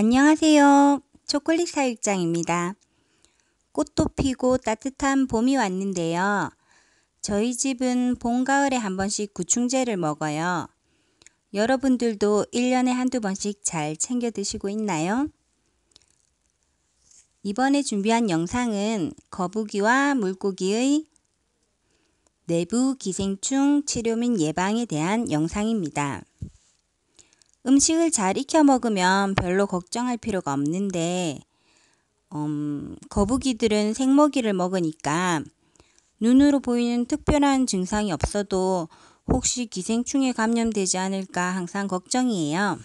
안녕하세요. 초콜릿 사육장입니다. 꽃도 피고 따뜻한 봄이 왔는데요. 저희 집은 봄, 가을에 한 번씩 구충제를 먹어요. 여러분들도 1년에 한두 번씩 잘 챙겨 드시고 있나요? 이번에 준비한 영상은 거북이와 물고기의 내부 기생충 치료 및 예방에 대한 영상입니다. 음식을 잘 익혀 먹으면 별로 걱정할 필요가 없는데, 음, 거북이들은 생먹이를 먹으니까 눈으로 보이는 특별한 증상이 없어도 혹시 기생충에 감염되지 않을까 항상 걱정이에요.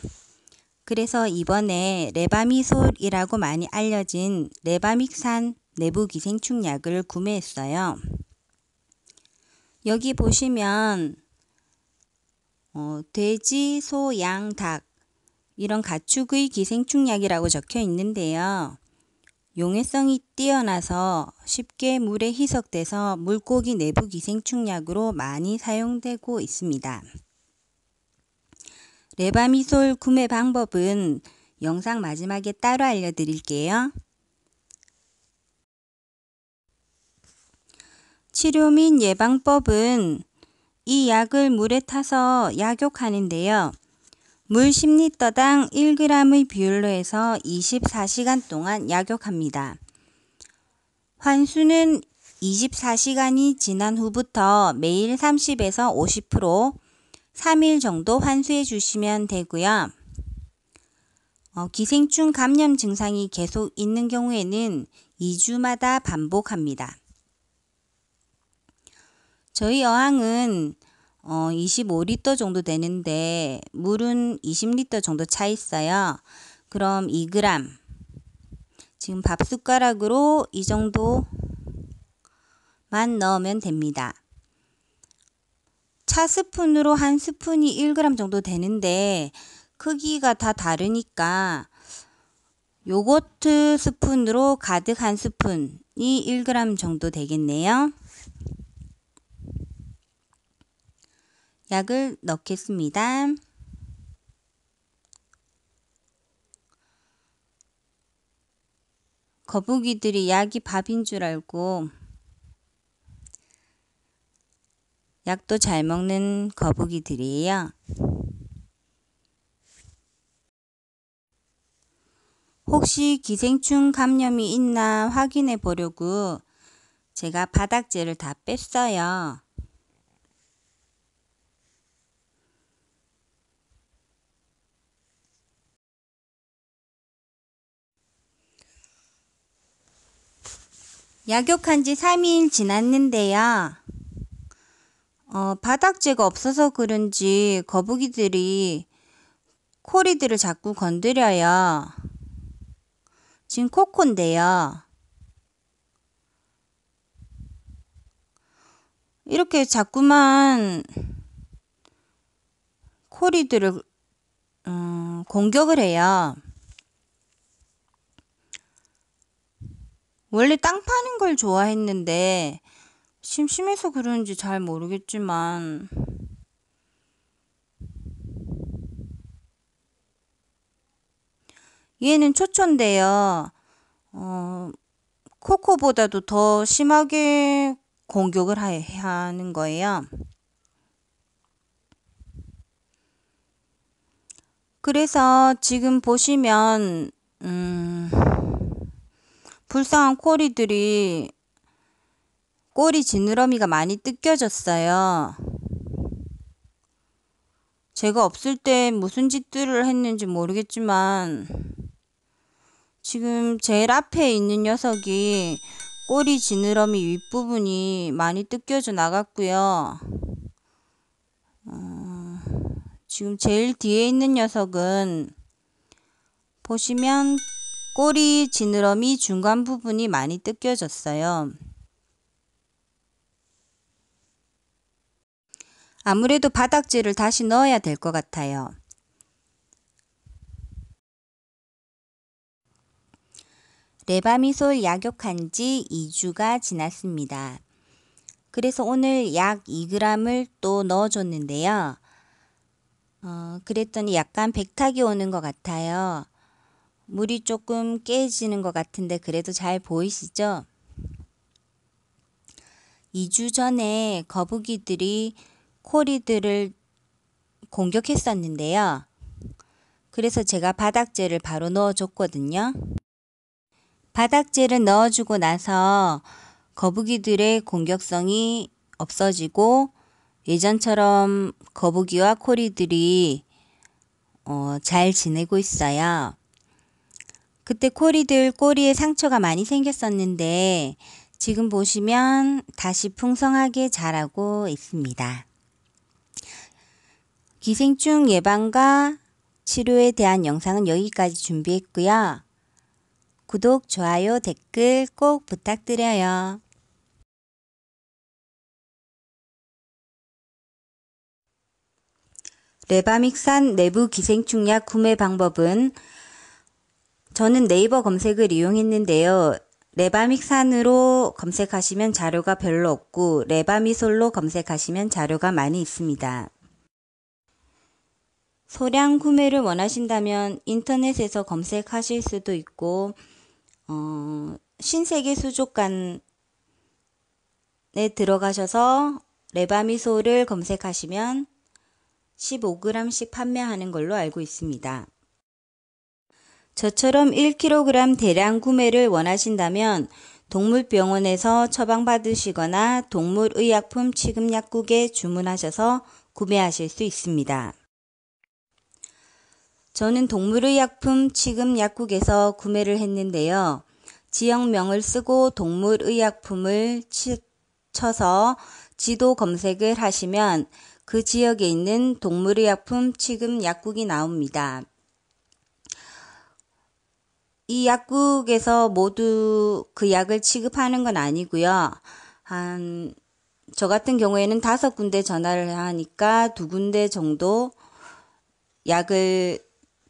그래서 이번에 레바미솔이라고 많이 알려진 레바믹산 내부 기생충 약을 구매했어요. 여기 보시면 어, 돼지, 소, 양, 닭 이런 가축의 기생충약이라고 적혀 있는데요. 용해성이 뛰어나서 쉽게 물에 희석돼서 물고기 내부 기생충약으로 많이 사용되고 있습니다. 레바미솔 구매 방법은 영상 마지막에 따로 알려드릴게요. 치료 및 예방법은 이 약을 물에 타서 약욕하는데요. 물 10리터당 1g의 비율로 해서 24시간 동안 약욕합니다. 환수는 24시간이 지난 후부터 매일 30에서 50%, 3일 정도 환수해 주시면 되고요. 어, 기생충 감염 증상이 계속 있는 경우에는 2주마다 반복합니다. 저희 어항은 어, 25리터 정도 되는데 물은 20리터 정도 차 있어요. 그럼 2g 지금 밥 숟가락으로 이 정도만 넣으면 됩니다. 차 스푼으로 한 스푼이 1g 정도 되는데 크기가 다 다르니까 요거트 스푼으로 가득 한 스푼이 1g 정도 되겠네요. 약을 넣겠습니다. 거북이들이 약이 밥인 줄 알고 약도 잘 먹는 거북이들이에요. 혹시 기생충 감염이 있나 확인해 보려고 제가 바닥재를 다 뺐어요. 약욕한지 3일 지났는데요. 어, 바닥재가 없어서 그런지 거북이들이 코리들을 자꾸 건드려요. 지금 코코인데요. 이렇게 자꾸만 코리들을 음, 공격을 해요. 원래 땅 파는 걸 좋아했는데 심심해서 그런지 잘 모르겠지만 얘는 초초인데요. 어, 코코보다도 더 심하게 공격을 하, 하는 거예요. 그래서 지금 보시면 음, 불쌍한 꼬리들이 꼬리 지느러미가 많이 뜯겨졌어요. 제가 없을 때 무슨 짓들을 했는지 모르겠지만 지금 제일 앞에 있는 녀석이 꼬리 지느러미 윗부분이 많이 뜯겨져 나갔고요. 어, 지금 제일 뒤에 있는 녀석은 보시면 꼬리 지느러미 중간 부분이 많이 뜯겨졌어요. 아무래도 바닥지를 다시 넣어야 될 것 같아요. 레바미솔 약욕한 지 2주가 지났습니다. 그래서 오늘 약 2g을 또 넣어줬는데요. 어, 그랬더니 약간 백탁이 오는 것 같아요. 물이 조금 깨지는 것 같은데 그래도 잘 보이시죠? 2주 전에 거북이들이 코리들을 공격했었는데요. 그래서 제가 바닥재를 바로 넣어줬거든요. 바닥재를 넣어주고 나서 거북이들의 공격성이 없어지고 예전처럼 거북이와 코리들이 어, 잘 지내고 있어요. 그때 코리들 꼬리에 상처가 많이 생겼었는데 지금 보시면 다시 풍성하게 자라고 있습니다. 기생충 예방과 치료에 대한 영상은 여기까지 준비했고요. 구독, 좋아요, 댓글 꼭 부탁드려요. 레바믹산 내부 기생충약 구매 방법은 저는 네이버 검색을 이용했는데요. 레바믹산으로 검색하시면 자료가 별로 없고 레바미솔로 검색하시면 자료가 많이 있습니다. 소량 구매를 원하신다면 인터넷에서 검색하실 수도 있고 어, 신세계 수족관에 들어가셔서 레바미솔을 검색하시면 15g씩 판매하는 걸로 알고 있습니다. 저처럼 1kg 대량 구매를 원하신다면 동물병원에서 처방받으시거나 동물의약품 취급약국에 주문하셔서 구매하실 수 있습니다. 저는 동물의약품 취급약국에서 구매를 했는데요. 지역명을 쓰고 동물의약품을 쳐서 지도 검색을 하시면 그 지역에 있는 동물의약품 취급약국이 나옵니다. 이 약국에서 모두 그 약을 취급하는 건 아니고요. 한, 저 같은 경우에는 다섯 군데 전화를 하니까 두 군데 정도 약을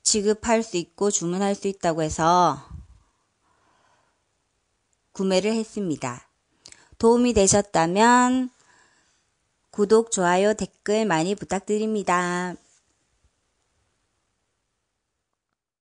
취급할수 있고 주문할 수 있다고 해서 구매를 했습니다. 도움이 되셨다면 구독, 좋아요, 댓글 많이 부탁드립니다.